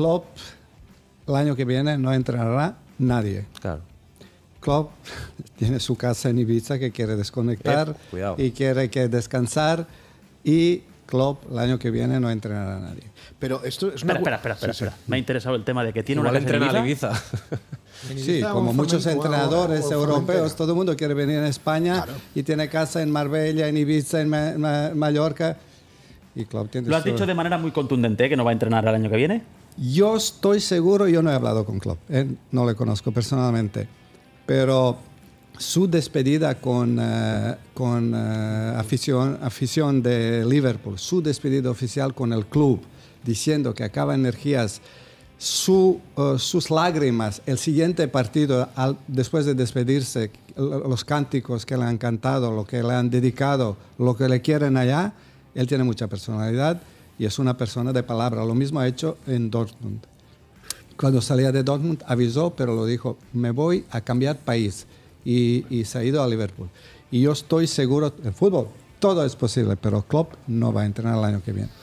Klopp el año que viene no entrenará nadie. Claro. Klopp tiene su casa en Ibiza que quiere desconectar y quiere que descansar y Klopp el año que viene no entrenará a nadie. Pero esto es una... espera, espera, Me ha interesado el tema de que tiene una casa en Ibiza. Sí, como muchos entrenadores europeos, todo el mundo quiere venir a España y tiene casa en Marbella, en Ibiza, en Mallorca. Y Klopp tiene ¿Lo has dicho de manera muy contundente ¿eh? que no va a entrenar el año que viene? Yo estoy seguro, yo no he hablado con Klopp, eh, no le conozco personalmente, pero su despedida con, eh, con eh, afición, afición de Liverpool, su despedida oficial con el club, diciendo que acaba energías, su, sus lágrimas, el siguiente partido, después de despedirse, los cánticos que le han cantado, lo que le han dedicado, lo que le quieren allá, él tiene mucha personalidad y es una persona de palabra. Lo mismo ha hecho en Dortmund. Cuando salía de Dortmund avisó, pero lo dijo, me voy a cambiar país y, se ha ido a Liverpool. Y yo estoy seguro, el fútbol todo es posible, pero Klopp no va a entrenar el año que viene.